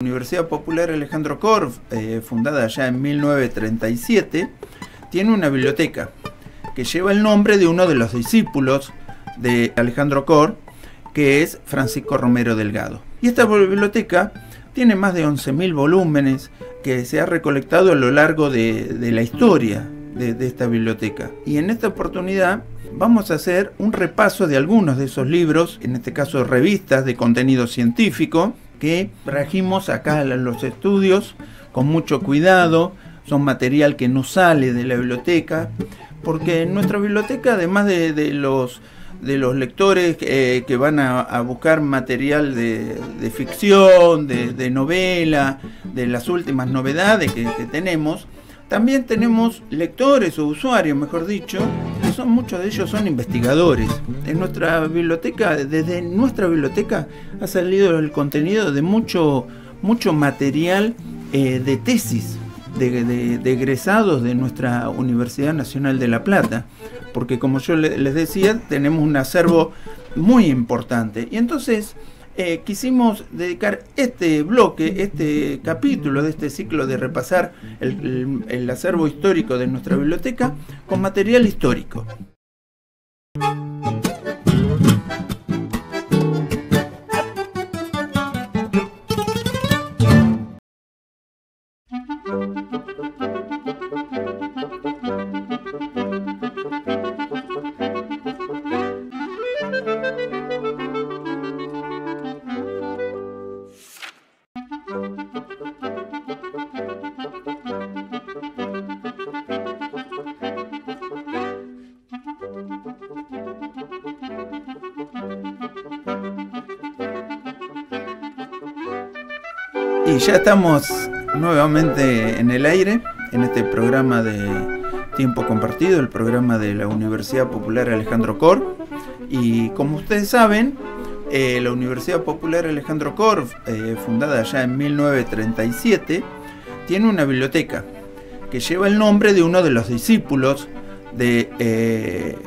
Universidad Popular Alejandro Corr, eh, fundada ya en 1937, tiene una biblioteca que lleva el nombre de uno de los discípulos de Alejandro Cor, que es Francisco Romero Delgado. Y esta biblioteca tiene más de 11.000 volúmenes que se ha recolectado a lo largo de, la historia de esta biblioteca. Y en esta oportunidad vamos a hacer un repaso de algunos de esos libros, en este caso revistas de contenido científico, que regimos acá los estudios con mucho cuidado, son material que no sale de la biblioteca, porque en nuestra biblioteca, además de, de los lectores eh, que van a, buscar material de, ficción, de, novela, de las últimas novedades que tenemos, también tenemos lectores o usuarios, mejor dicho, que son muchos de ellos son investigadores. En nuestra biblioteca, desde nuestra biblioteca ha salido el contenido de mucho, mucho material eh, de tesis de, de, egresados de nuestra Universidad Nacional de La Plata. Porque como yo les decía, tenemos un acervo muy importante. Y entonces eh, quisimos dedicar este bloque, este capítulo de este ciclo de repasar el acervo histórico de nuestra biblioteca con material histórico. Y ya estamos nuevamente en el aire, en este programa de tiempo compartido, el programa de la Universidad Popular Alejandro Cor. Y como ustedes saben, eh, la Universidad Popular Alejandro Cor, eh, fundada ya en 1937, tiene una biblioteca que lleva el nombre de uno de los discípulos de eh,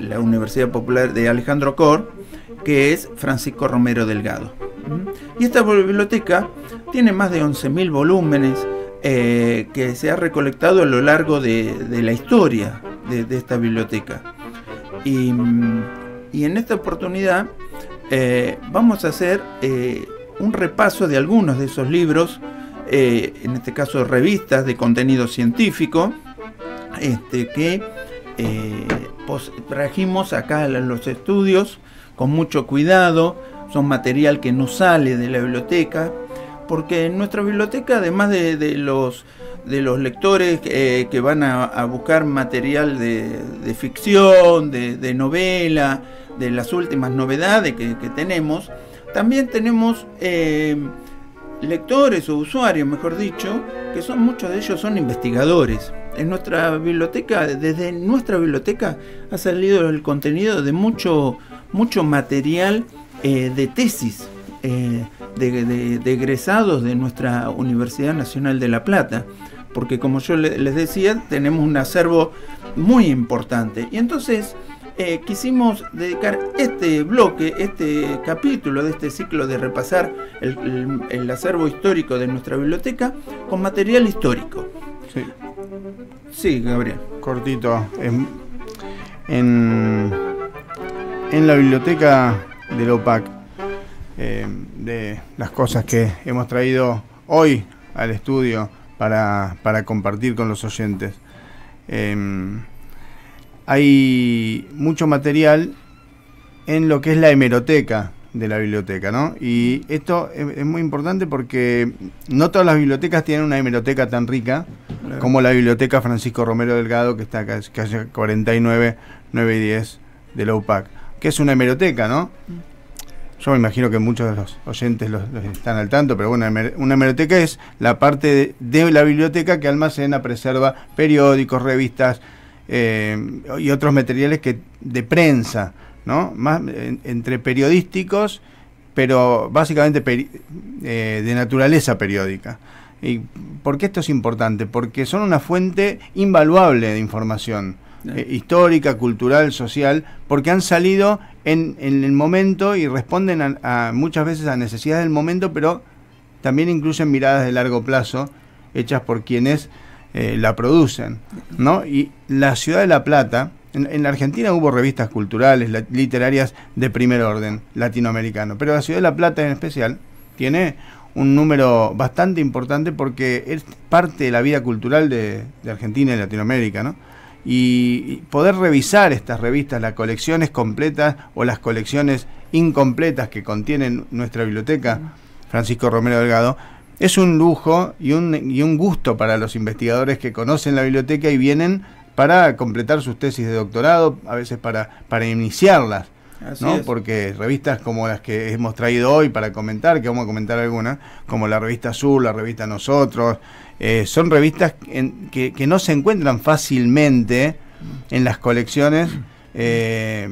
la Universidad Popular de Alejandro Cor, que es Francisco Romero Delgado. Y esta biblioteca tiene más de 11.000 volúmenes eh, que se ha recolectado a lo largo de, la historia de, esta biblioteca. Y, en esta oportunidad eh, vamos a hacer eh, un repaso de algunos de esos libros, en este caso revistas de contenido científico, este, que pues, trajimos acá los estudios con mucho cuidado son material que no sale de la biblioteca, porque en nuestra biblioteca, además de, los, de los lectores eh, que van a, buscar material de, ficción, de, novela, de las últimas novedades que, tenemos, también tenemos eh, lectores o usuarios, mejor dicho, que son muchos de ellos son investigadores. En nuestra biblioteca, desde nuestra biblioteca ha salido el contenido de mucho, mucho material eh, de tesis eh, de, egresados de nuestra Universidad Nacional de La Plata. Porque como yo les decía, tenemos un acervo muy importante. Y entonces eh, quisimos dedicar este bloque, este capítulo de este ciclo de repasar el, acervo histórico de nuestra biblioteca con material histórico. Sí. Sí, Gabriel. Cortito. en, en la biblioteca del OPAC, eh, de las cosas que hemos traído hoy al estudio para, compartir con los oyentes. Em, hay mucho material en lo que es la hemeroteca de la biblioteca, ¿no? Y esto es, muy importante porque no todas las bibliotecas tienen una hemeroteca tan rica como la biblioteca Francisco Romero Delgado, que está acá, calle 49, 9 y 10 de la que es una hemeroteca, ¿no? Mm. Yo me imagino que muchos de los oyentes los, están al tanto, pero bueno, una hemeroteca es la parte de, la biblioteca que almacena, preserva periódicos, revistas eh, y otros materiales que de prensa, ¿no? Más entre periodísticos, pero básicamente eh, de naturaleza periódica. ¿Y por qué esto es importante? Porque son una fuente invaluable de información eh, histórica, cultural, social, porque han salido en, el momento y responden a, muchas veces a necesidades del momento, pero también incluyen miradas de largo plazo hechas por quienes eh, la producen. ¿no? Y la ciudad de La Plata, en, la Argentina hubo revistas culturales, literarias de primer orden latinoamericano, pero la ciudad de La Plata en especial tiene un número bastante importante porque es parte de la vida cultural de, de Argentina y Latinoamérica, ¿no? y poder revisar estas revistas, las colecciones completas o las colecciones incompletas que contienen nuestra biblioteca, Francisco Romero Delgado, es un lujo y un, y un gusto para los investigadores que conocen la biblioteca y vienen para completar sus tesis de doctorado, a veces para, para iniciarlas. Porque revistas como las que hemos traído hoy para comentar, que vamos a comentar algunas, como la revista Azul, la revista Nosotros, eh, son revistas que, no se encuentran fácilmente en las colecciones eh,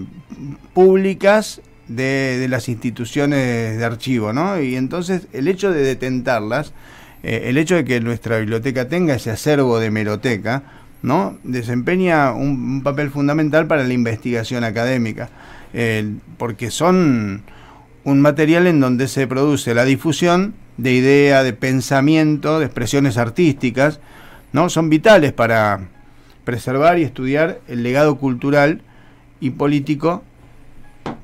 públicas de, las instituciones de archivo, ¿no? Y entonces el hecho de detentarlas, eh, el hecho de que nuestra biblioteca tenga ese acervo de meroteca, ¿no? desempeña un papel fundamental para la investigación académica porque son un material en donde se produce la difusión de idea, de pensamiento, de expresiones artísticas, ¿no? Son vitales para preservar y estudiar el legado cultural y político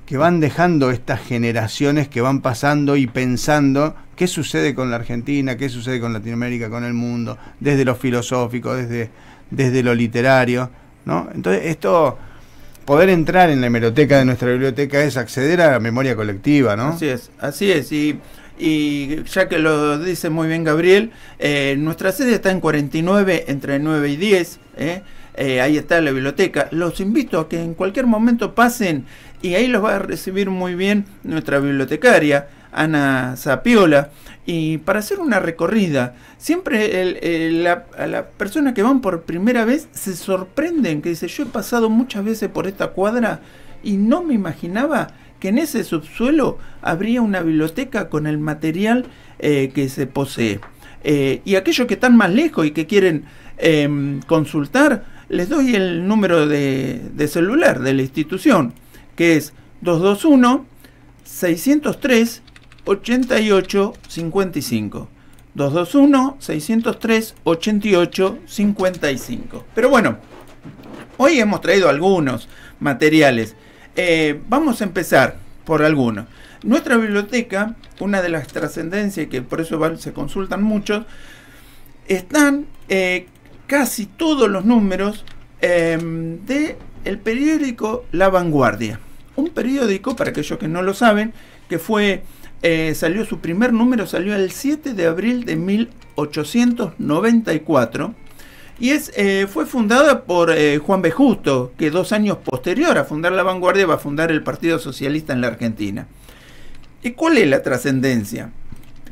que van dejando estas generaciones que van pasando y pensando qué sucede con la Argentina, qué sucede con Latinoamérica, con el mundo, desde lo filosófico, desde, desde lo literario, ¿no? Entonces, esto poder entrar en la hemeroteca de nuestra biblioteca es acceder a la memoria colectiva, ¿no? Así es, así es. Y, ya que lo dice muy bien Gabriel, eh, nuestra sede está en 49 entre 9 y 10. ¿eh? Eh, ahí está la biblioteca. Los invito a que en cualquier momento pasen y ahí los va a recibir muy bien nuestra bibliotecaria, Ana Zapiola y para hacer una recorrida. Siempre a la, persona que van por primera vez se sorprenden, que dice, yo he pasado muchas veces por esta cuadra y no me imaginaba que en ese subsuelo habría una biblioteca con el material eh, que se posee. Eh, y aquellos que están más lejos y que quieren em, consultar, les doy el número de, de celular de la institución, que es 221 603 88 55. 221 603 8855 55. Pero bueno, hoy hemos traído algunos materiales. Eh, vamos a empezar por algunos. Nuestra biblioteca, una de las trascendencias que por eso se consultan muchos, están eh, casi todos los números em, de el periódico La Vanguardia. Un periódico, para aquellos que no lo saben, que fue eh, salió su primer número, salió el 7 de abril de 1894. Y es, eh, fue fundada por eh, Juan B. Justo, que dos años posterior a fundar la vanguardia va a fundar el Partido Socialista en la Argentina. ¿Y cuál es la trascendencia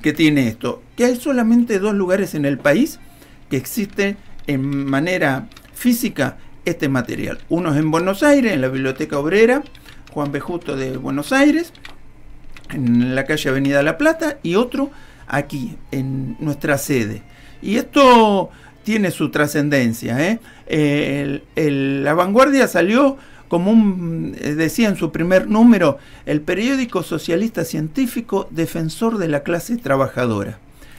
que tiene esto? Que hay solamente dos lugares en el país que existe en manera física este material. Uno es en Buenos Aires, en la Biblioteca Obrera, Juan B. Justo de Buenos Aires, en la calle Avenida La Plata y otro aquí, en nuestra sede. Y esto tiene su trascendencia. ¿eh? la vanguardia salió como un, eh, decía en su primer número, el periódico socialista científico defensor de la clase trabajadora.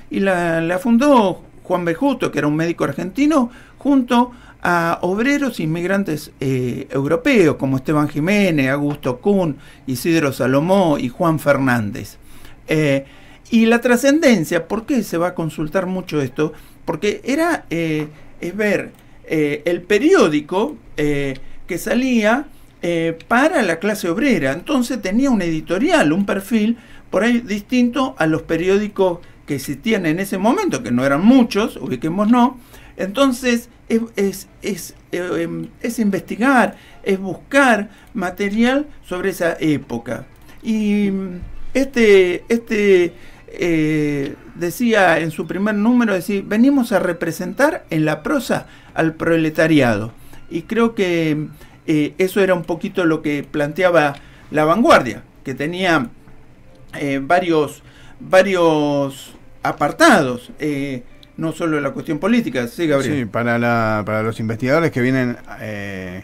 Y la, la fundó Juan Bejuto, que era un médico argentino, junto a obreros inmigrantes eh, europeos como Esteban Jiménez, Augusto Kuhn, Isidro Salomó y Juan Fernández. Eh, y la trascendencia, ¿por qué se va a consultar mucho esto? Porque era, eh, es ver, el periódico que salía para la clase obrera, entonces tenía un editorial, un perfil por ahí distinto a los periódicos que existían en ese momento, que no eran muchos, ubiquémonos, no, entonces, es, eh, em, es, investigar, es buscar material sobre esa época. Y mm, este, este eh, decía en su primer número, decir, venimos a representar en la prosa al proletariado. Y creo que eh, eso era un poquito lo que planteaba la vanguardia, que tenía varios, varios apartados no solo en la cuestión política. Sí, Gabriel. Sí, para, los investigadores que vienen eh,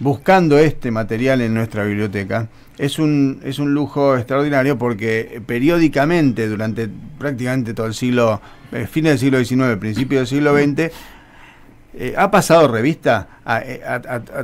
buscando este material en nuestra biblioteca, es un, es un lujo extraordinario porque periódicamente, durante prácticamente todo el siglo, eh, fines del siglo XIX, principio del siglo XX, eh, ha pasado revista a,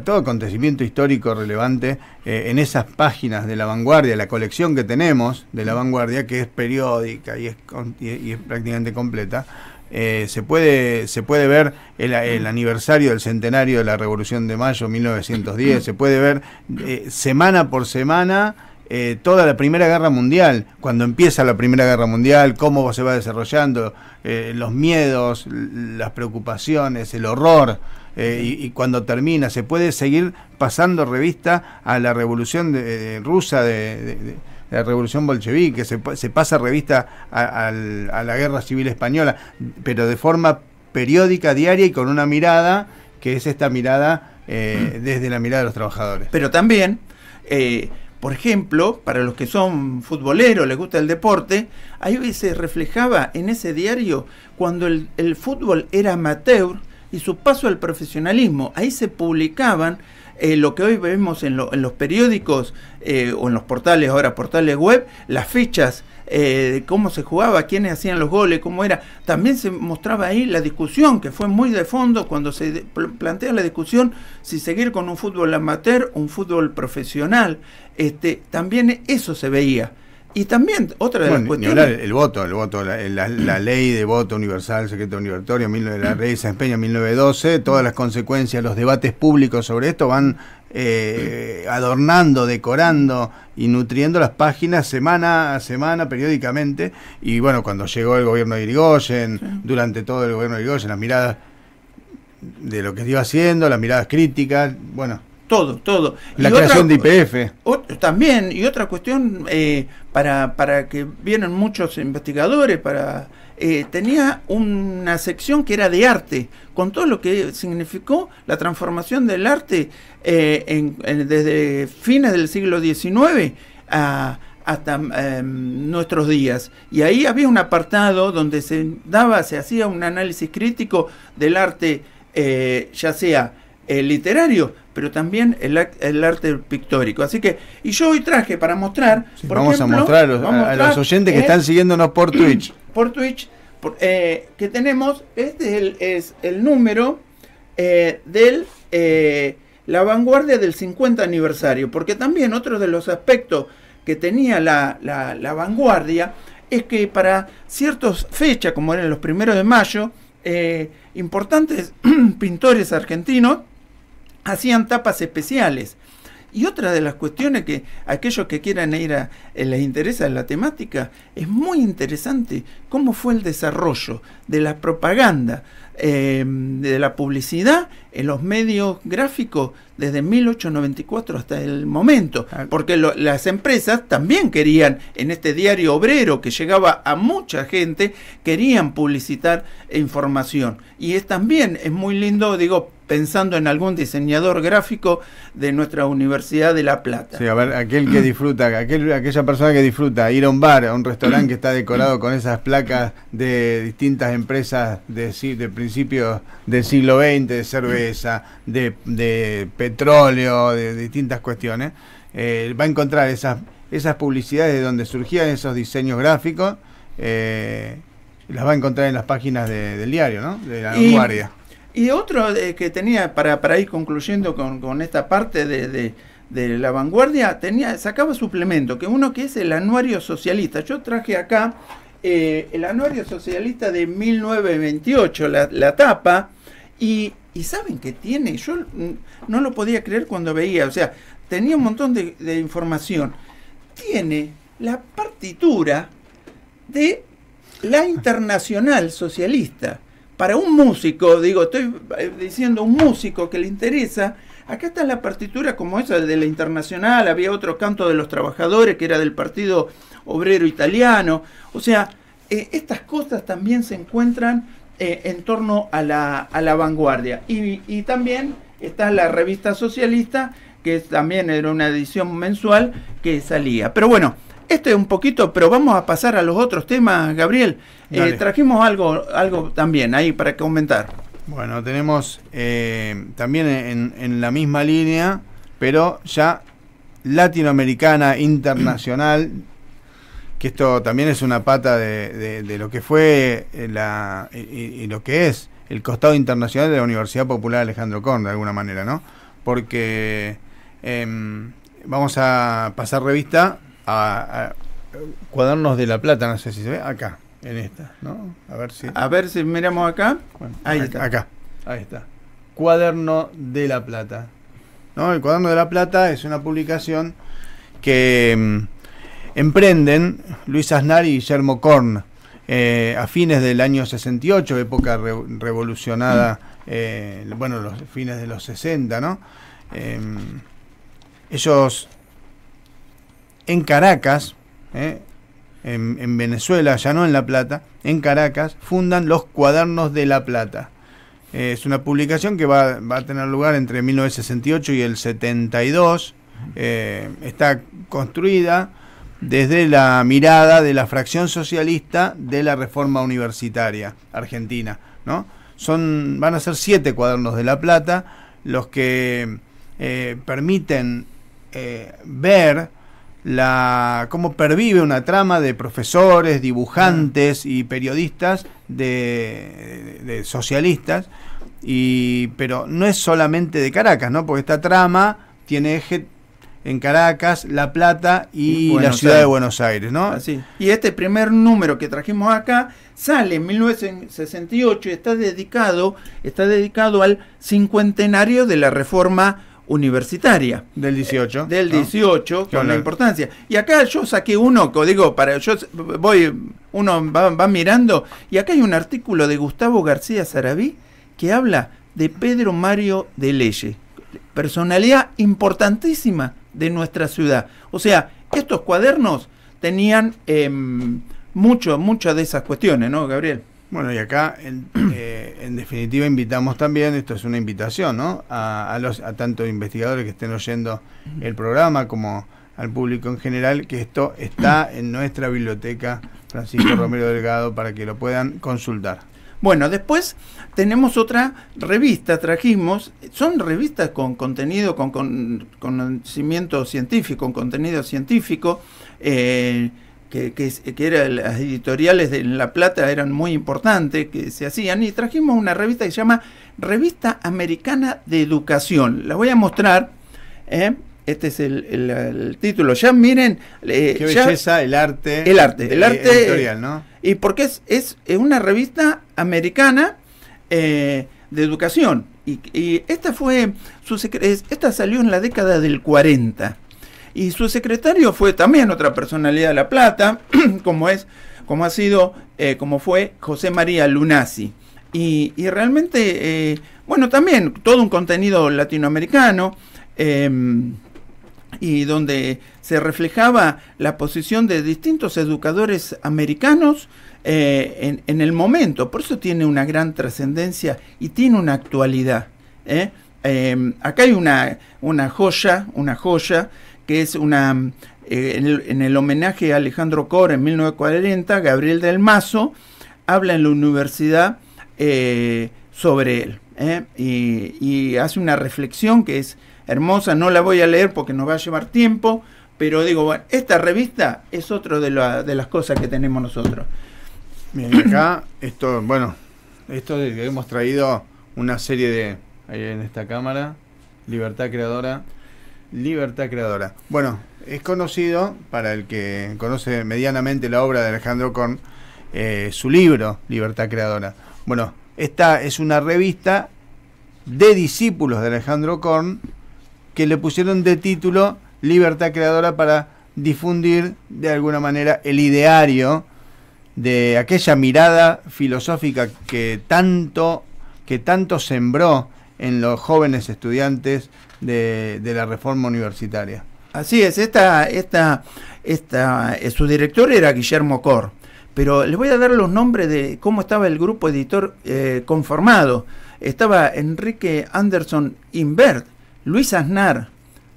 todo acontecimiento histórico relevante en esas páginas de la vanguardia, la colección que tenemos de la vanguardia, que es periódica y y es prácticamente completa. Eh, se, puede, se puede ver el, aniversario del centenario de la Revolución de Mayo 1910, se puede ver eh, semana por semana eh, toda la Primera Guerra Mundial, cuando empieza la Primera Guerra Mundial, cómo se va desarrollando, los miedos, las preocupaciones, el horror. y, cuando termina, se puede seguir pasando revista a la revolución de, rusa de la revolución bolchevique, se, se pasa revista a, la guerra civil española, pero de forma periódica, diaria y con una mirada que es esta mirada eh, mm. desde la mirada de los trabajadores. Pero también, eh, por ejemplo, para los que son futboleros, les gusta el deporte, ahí se reflejaba en ese diario cuando el fútbol era amateur y su paso al profesionalismo. Ahí se publicaban eh, lo que hoy vemos en, los periódicos eh, o en los portales, ahora portales web, las fichas eh, de cómo se jugaba, quiénes hacían los goles, cómo era. También se mostraba ahí la discusión, que fue muy de fondo cuando se plantea la discusión si seguir con un fútbol amateur, o un fútbol profesional. Este, también eso se veía. Y también, otra de las cuestiones. El, voto, el voto la, ley de voto universal, secreto universitario la ley de San Peña 1912, todas las consecuencias, los debates públicos sobre esto van eh, adornando, decorando y nutriendo las páginas semana a semana, periódicamente. Y bueno, cuando llegó el gobierno de Irigoyen, durante todo el gobierno de Irigoyen, las miradas de lo que iba haciendo, las miradas críticas, bueno todo, todo. La creación de IPF. También, y otra cuestión eh, para, que vienen muchos investigadores, para eh, tenía una sección que era de arte, con todo lo que significó la transformación del arte eh, en, desde fines del siglo XIX hasta em, nuestros días. Y ahí había un apartado donde se daba, se hacía un análisis crítico del arte, ya sea eh, literario, pero también el, arte pictórico. Así que, y yo hoy traje para mostrar. vamos, a mostrar a, los oyentes que están siguiéndonos por Twitch. Por Twitch, eh, que tenemos, este es el, número eh, del. Eh, la vanguardia del 50 aniversario, porque también otro de los aspectos que tenía la, la, vanguardia es que para ciertas fechas, como eran los primeros de mayo, importantes pintores argentinos hacían tapas especiales. Y otra de las cuestiones que aquellos que quieran ir a, eh, les interesa la temática, es muy interesante cómo fue el desarrollo de la propaganda, em, de la publicidad en los medios gráficos desde 1894 hasta el momento. Ah. Porque las empresas también querían, en este diario obrero que llegaba a mucha gente, querían publicitar información. Y es también, es muy lindo, digo, pensando en algún diseñador gráfico de nuestra Universidad de La Plata. Sí, a ver, aquel que disfruta, aquel, aquella persona que disfruta ir a un bar, a un restaurante que está decorado con esas placas de distintas empresas de, principios del siglo XX, de cerveza, de, petróleo, de, distintas cuestiones, eh, va a encontrar esas, esas publicidades de donde surgían esos diseños gráficos. Eh, las va a encontrar en las páginas del diario, ¿no? De la guardia. Y otro eh, que tenía, para, para ir concluyendo con, esta parte de, la vanguardia, tenía, sacaba suplemento, que uno que es el anuario socialista. Yo traje acá eh, el anuario socialista de 1928, la, la tapa, y, saben que tiene, yo no lo podía creer cuando veía, o sea, tenía un montón de información. Tiene la partitura de la Internacional Socialista para un músico, digo, estoy eh, diciendo un músico que le interesa, acá está la partitura como esa de la Internacional, había otro canto de los trabajadores que era del Partido Obrero Italiano, o sea, eh, estas cosas también se encuentran eh, en torno a la, a la vanguardia. Y, y también está la revista socialista, que también era una edición mensual que salía. Pero bueno, este es un poquito, pero vamos a pasar a los otros temas, Gabriel. Eh, trajimos algo, algo también ahí para comentar. Bueno, tenemos eh, también en, la misma línea, pero ya latinoamericana, internacional, que esto también es una pata de, lo que fue eh, la, y, lo que es el costado internacional de la Universidad Popular Alejandro Corn, de alguna manera, ¿no? Porque em, vamos a pasar revista Cuadernos de la Plata, no sé si se ve, acá, en esta, ¿no? A ver si. A ver si miramos acá. ahí está. Acá. Ahí está. Cuaderno de la Plata. ¿No? El Cuaderno de la Plata es una publicación que mm, emprenden Luis Aznar y Guillermo Korn eh, a fines del año 68, época revolucionada, mm. eh, bueno, los fines de los 60, ¿no? Em, ellos en Caracas, ¿eh? en, Venezuela, ya no en La Plata, en Caracas, fundan los Cuadernos de La Plata. Eh, es una publicación que va, a tener lugar entre 1968 y el 72. Eh, está construida desde la mirada de la fracción socialista de la reforma universitaria argentina. ¿no? Son, van a ser siete cuadernos de La Plata los que permiten ver la cómo pervive una trama de profesores, dibujantes ah. y periodistas de, socialistas y pero no es solamente de Caracas, ¿no? Porque esta trama tiene eje en Caracas, La Plata y la ciudad de Buenos Aires, ¿no? Así. Y este primer número que trajimos acá sale en 1968 y está dedicado está dedicado al cincuentenario de la Reforma universitaria. Del 18. Del 18, con la importancia. Y acá yo saqué uno, digo, para, yo voy, uno va, mirando, y acá hay un artículo de Gustavo García Saraví que habla de Pedro Mario de leyes personalidad importantísima de nuestra ciudad. O sea, estos cuadernos tenían em, mucho, muchas de esas cuestiones, ¿no, Gabriel? Bueno, y acá, eh, en, definitiva, invitamos también, esto es una invitación, ¿no? A, los, a tanto investigadores que estén oyendo el programa como al público en general, que esto está en nuestra biblioteca Francisco Romero Delgado para que lo puedan consultar. Bueno, después tenemos otra revista, trajimos, son revistas con contenido, con, conocimiento científico, con contenido científico. Eh, que, que, las editoriales de La Plata eran muy importantes, que se hacían, y trajimos una revista que se llama Revista Americana de Educación. La voy a mostrar. ¿eh? Este es el, título. Ya miren. Eh, Qué belleza el arte. El arte. El eh, arte. Editorial, ¿no? Y porque es, es una revista americana de educación. Y, y, esta fue. Su, esta salió en la década del 40. Y su secretario fue también otra personalidad de La Plata, como es, como ha sido, eh, como fue José María Lunazzi. Y, realmente, eh, bueno, también todo un contenido latinoamericano. Em, y donde se reflejaba la posición de distintos educadores americanos eh, en, en, el momento. Por eso tiene una gran trascendencia y tiene una actualidad. Em, acá hay una joya, una joya que es una... Eh, en, el, homenaje a Alejandro Cora en 1940, Gabriel del Mazo habla en la universidad eh, sobre él ¿eh? y, hace una reflexión que es hermosa, no la voy a leer porque nos va a llevar tiempo, pero digo, bueno, esta revista es otra de, las cosas que tenemos nosotros. Bien, acá, esto, bueno, esto hemos traído una serie de, ahí en esta cámara, Libertad Creadora. Libertad Creadora. Bueno, es conocido, para el que conoce medianamente la obra de Alejandro Korn, eh, su libro, Libertad Creadora. Bueno, esta es una revista de discípulos de Alejandro Korn que le pusieron de título Libertad Creadora para difundir de alguna manera el ideario de aquella mirada filosófica que tanto, que tanto sembró en los jóvenes estudiantes de, la reforma universitaria. Así es, esta, esta, eh, su director era Guillermo Cor, pero les voy a dar los nombres de cómo estaba el grupo editor eh, conformado. Estaba Enrique Anderson Invert, Luis Aznar,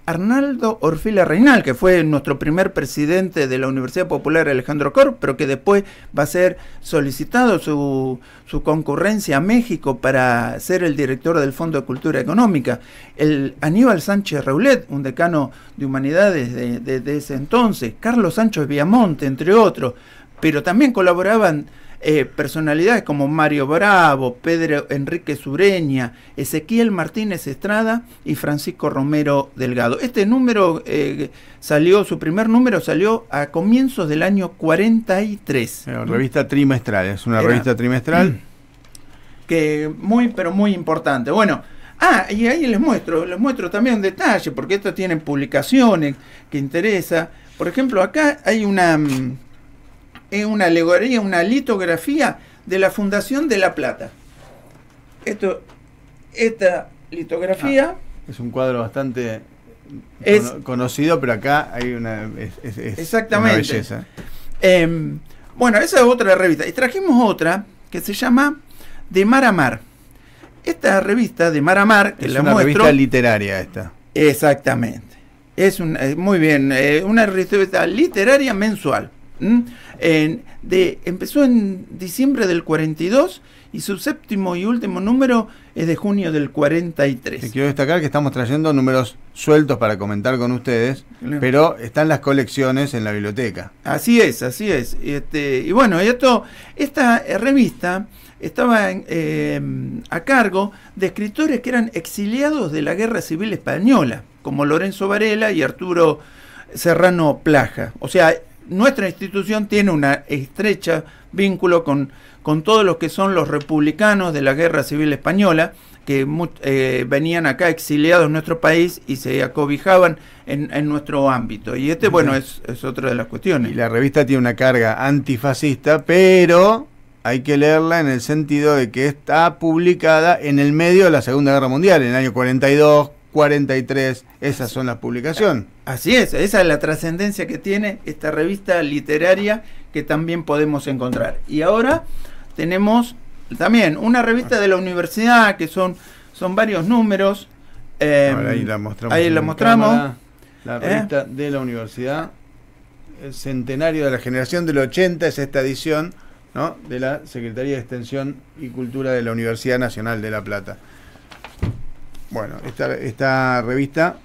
Arnaldo Orfila Reinal, que fue nuestro primer presidente de la Universidad Popular Alejandro Cor, pero que después va a ser solicitado su, su, concurrencia a México para ser el director del Fondo de Cultura Económica. El Aníbal Sánchez Raulet, un decano de humanidades de ese entonces, Carlos Sánchez Viamonte, entre otros, pero también colaboraban eh, personalidades como Mario Bravo, Pedro Enrique Sureña, Ezequiel Martínez Estrada y Francisco Romero Delgado. Este número eh, salió, su primer número salió a comienzos del año 43. Eh, revista trimestral, es una revista trimestral. Que muy, pero muy importante. Bueno, Ah, y ahí les muestro, les muestro también un detalle, porque esto tiene publicaciones que interesa. Por ejemplo, acá hay una, mm, es una alegoría, una litografía de la Fundación de La Plata. Esto, esta litografía... Ah, es un cuadro bastante conocido, pero acá hay una, exactamente. Em, bueno, esa es otra revista. Y trajimos otra que se llama De Mar a Mar. Esta revista de Mar a Mar, es una revista literaria esta. Exactamente. Es un, eh, muy bien, eh, una revista literaria mensual. En, empezó en diciembre del 42 y su séptimo y último número es de junio del 43. quiero destacar que estamos trayendo números sueltos para comentar con ustedes, pero están las colecciones en la biblioteca. Así es, así es. Este, y bueno, esto, esta eh, revista estaba eh, a cargo de escritores que eran exiliados de la Guerra Civil Española, como Lorenzo Varela y Arturo Serrano Plaja. O sea, nuestra institución tiene una estrecha vínculo con, con todos los que son los republicanos de la Guerra Civil Española, que eh, venían acá exiliados en nuestro país y se acobijaban en, en nuestro ámbito. Y este, bueno, es, es, otra de las cuestiones. Y la revista tiene una carga antifascista, pero hay que leerla en el sentido de que está publicada en el medio de la Segunda Guerra Mundial, en el año 42, 43, esas son las publicaciones. Así es, esa es la trascendencia que tiene esta revista literaria que también podemos encontrar. Y ahora tenemos también una revista de la universidad que son, son varios números. Em, ahí la mostramos. Ahí la, mostramos. la ¿Eh? revista de la universidad. El centenario de la generación del 80 es esta edición ¿no? de la Secretaría de Extensión y Cultura de la Universidad Nacional de La Plata. Bueno, esta, revista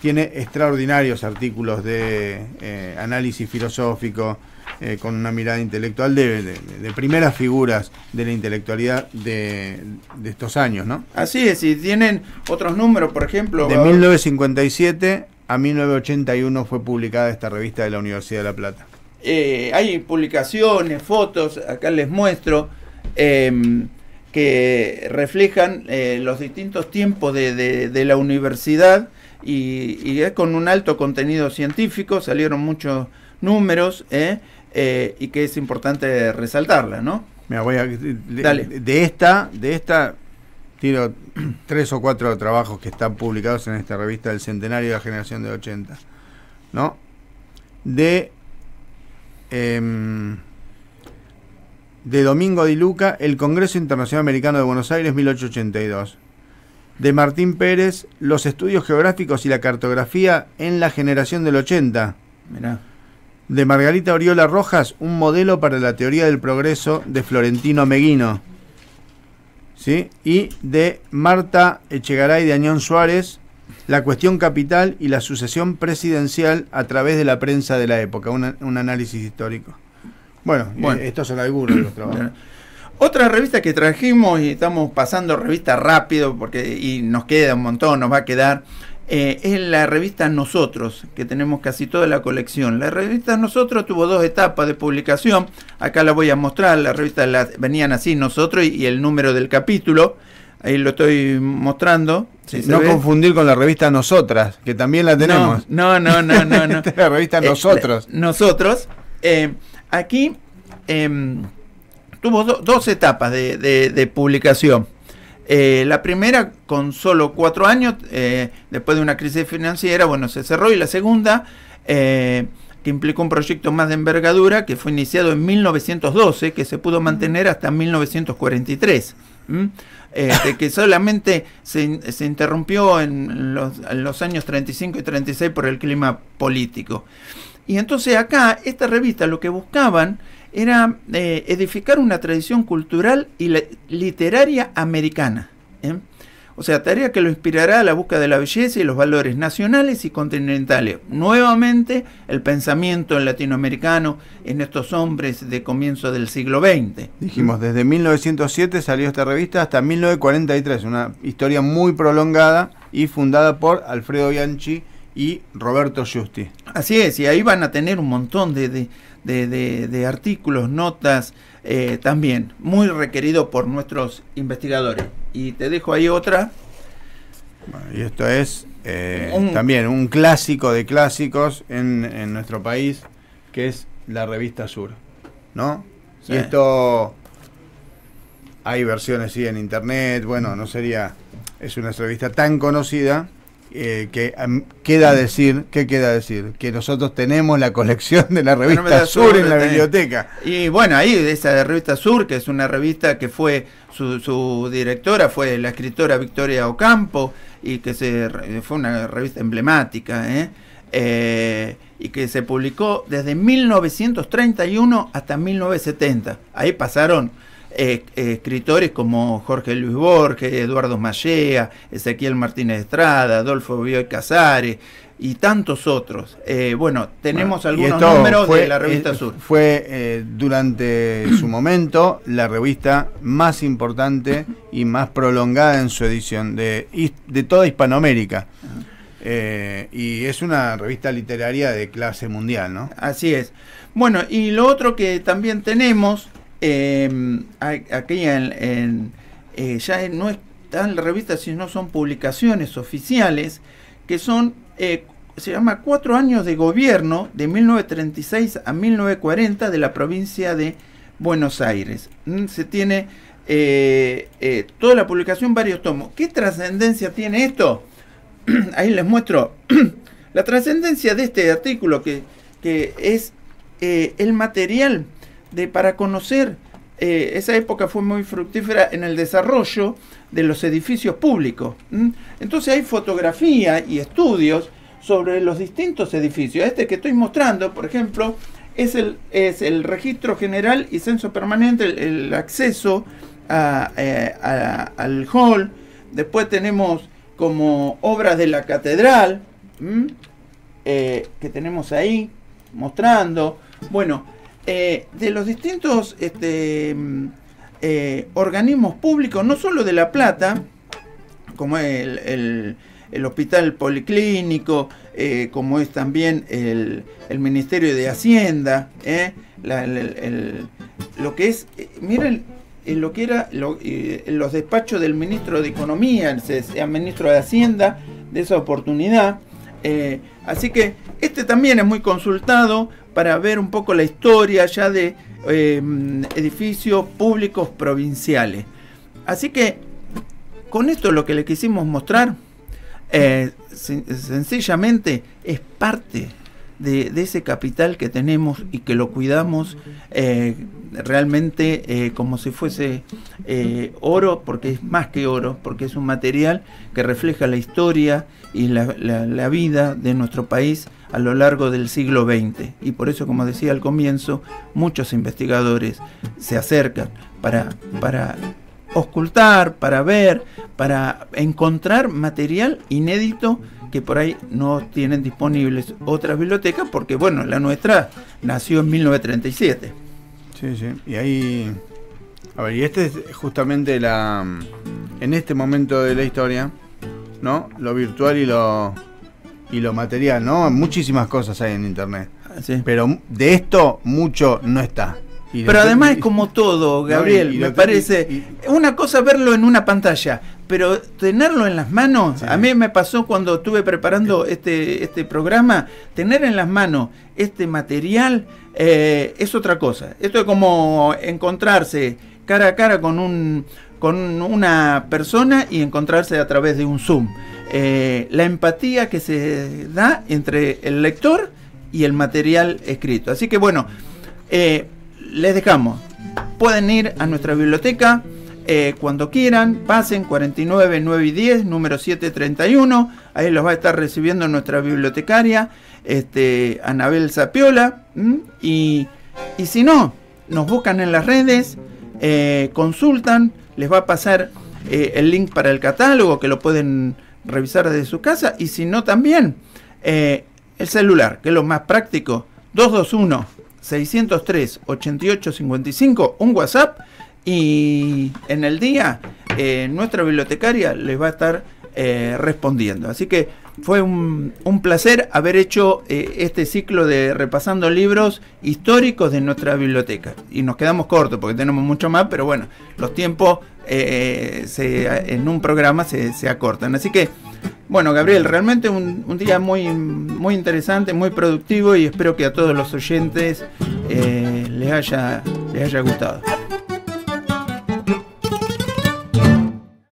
tiene extraordinarios artículos de eh, análisis filosófico, eh, con una mirada intelectual de, primeras figuras de la intelectualidad de, estos años, ¿no? Así es, y tienen otros números, por ejemplo. De 1957 a 1981 fue publicada esta revista de la Universidad de La Plata. Eh, hay publicaciones, fotos, acá les muestro. Em, que reflejan eh, los distintos tiempos de, la universidad y, es con un alto contenido científico, salieron muchos números ¿eh? Eh, y que es importante resaltarla, ¿no? Mira, voy a, de, esta, de esta tiro tres o cuatro trabajos que están publicados en esta revista del Centenario de la Generación de 80, ¿no? De em, de Domingo Di Luca, El Congreso Internacional Americano de Buenos Aires, 1882. De Martín Pérez, Los estudios geográficos y la cartografía en la generación del 80. De Margarita Oriola Rojas, Un modelo para la teoría del progreso de Florentino Meguino. ¿Sí? Y de Marta Echegaray de Añón Suárez, La cuestión capital y la sucesión presidencial a través de la prensa de la época, un análisis histórico. Bueno, eh, bueno. estos son algunos de los trabajos. Otra revista que trajimos y estamos pasando revista rápido porque y nos queda un montón, nos va a quedar, eh, es la revista Nosotros, que tenemos casi toda la colección. La revista Nosotros tuvo dos etapas de publicación, acá la voy a mostrar, la revista venían así Nosotros y, el número del capítulo, ahí lo estoy mostrando. no confundir con la revista Nosotras, que también la tenemos. No, no, no, no, no. la revista eh, Nosotros. nosotros. Aquí em, tuvo dos etapas de, publicación. Eh, la primera con solo cuatro años, eh, después de una crisis financiera, bueno, se cerró. Y la segunda, eh, que implicó un proyecto más de envergadura, que fue iniciado en 1912, que se pudo mantener hasta 1943. Este, que solamente se, interrumpió en los, años 35 y 36 por el clima político. Y entonces acá, esta revista lo que buscaban era eh, edificar una tradición cultural y literaria americana. ¿eh? O sea, tarea que lo inspirará a la búsqueda de la belleza y los valores nacionales y continentales. Nuevamente, el pensamiento latinoamericano en estos hombres de comienzo del siglo XX. Dijimos, desde 1907 salió esta revista hasta 1943, una historia muy prolongada y fundada por Alfredo Bianchi y Roberto Justi. Así es, y ahí van a tener un montón de, de, artículos, notas, eh, también muy requerido por nuestros investigadores. Y te dejo ahí otra. y esto es eh, también un clásico de clásicos en, en, nuestro país, que es la revista Sur, ¿no? Y esto hay versiones sí en internet, bueno, no sería, es una revista tan conocida eh, que queda decir, ¿qué queda decir? Que nosotros tenemos la colección de la revista Sur, en la biblioteca. Y bueno, ahí de esa revista Sur, que es una revista que fue, su, directora fue la escritora Victoria Ocampo, y que se, fue una revista emblemática, ¿eh? Eh, y que se publicó desde 1931 hasta 1970. Ahí pasaron eh, escritores como Jorge Luis Borges, Eduardo Mallea, Ezequiel Martínez Estrada, Adolfo Bioy Casares y tantos otros. Eh, bueno, tenemos algunos números de la revista eh, Sur. Fue durante su momento la revista más importante y más prolongada en su edición de, de toda Hispanoamérica. y es una revista literaria de clase mundial, ¿no? Así es. Bueno, y lo otro que también tenemos eh, aquí en, eh, ya no están las revistas, sino son publicaciones oficiales que son, eh, se llama Cuatro años de gobierno de 1936 a 1940 de la provincia de Buenos Aires. Mm, se tiene eh, toda la publicación, varios tomos. ¿Qué trascendencia tiene esto? Ahí les muestro la trascendencia de este artículo que, que es el material de, para conocer. Eh, esa época fue muy fructífera en el desarrollo de los edificios públicos. Entonces hay fotografía y estudios sobre los distintos edificios. Este que estoy mostrando, por ejemplo, es el, es el registro general y censo permanente, el, acceso eh, al hall. Después tenemos como obras de la catedral, eh, que tenemos ahí mostrando. Bueno, eh, de los distintos este, eh, organismos públicos, no solo de La Plata, como el, el, Hospital Policlínico, eh, como es también el, el Ministerio de Hacienda, lo que es, miren lo que era los despachos del ministro de Economía, el, el ministro de Hacienda, de esa oportunidad, eh, así que este también es muy consultado para ver un poco la historia ya de eh, edificios públicos provinciales. Así que con esto lo que le quisimos mostrar, eh, sencillamente es parte de, ese capital que tenemos y que lo cuidamos eh, realmente eh, como si fuese eh, oro, porque es más que oro, porque es un material que refleja la historia y la, la, vida de nuestro país a lo largo del siglo XX. Y por eso, como decía al comienzo, muchos investigadores se acercan para, para ocultar, para ver, para encontrar material inédito que por ahí no tienen disponibles otras bibliotecas, porque bueno, la nuestra nació en 1937. Sí, sí, y ahí... A ver, y este es justamente la... En este momento de la historia, ¿no? Lo virtual y lo, y lo material, ¿no? Muchísimas cosas hay en Internet. Sí. Pero de esto mucho no está pero además es como todo, Gabriel, me parece. es una cosa verlo en una pantalla, pero tenerlo en las manos, a mí me pasó cuando estuve preparando este, este programa, tener en las manos este material eh, es otra cosa. Esto es como encontrarse cara a cara con, un, con una persona y encontrarse a través de un Zoom. Eh, la empatía que se da entre el lector y el material escrito. Así que bueno. Eh, les dejamos. Pueden ir a nuestra biblioteca eh, cuando quieran, pasen 49 9 número 731. Ahí los va a estar recibiendo nuestra bibliotecaria, este, Anabel Zapiola. Y, si no, nos buscan en las redes, eh, consultan, les va a pasar eh, el link para el catálogo que lo pueden revisar desde su casa. Y si no, también el celular, que es lo más práctico, 221 603 8855 un WhatsApp y en el día eh, nuestra bibliotecaria les va a estar eh, respondiendo. Así que fue un, placer haber hecho eh, este ciclo de repasando libros históricos de nuestra biblioteca. Y nos quedamos cortos porque tenemos mucho más, pero bueno, los tiempos en un programa se, se acortan. Así que bueno, Gabriel, realmente un, día muy, muy interesante, muy productivo y espero que a todos los oyentes eh, haya, les haya gustado.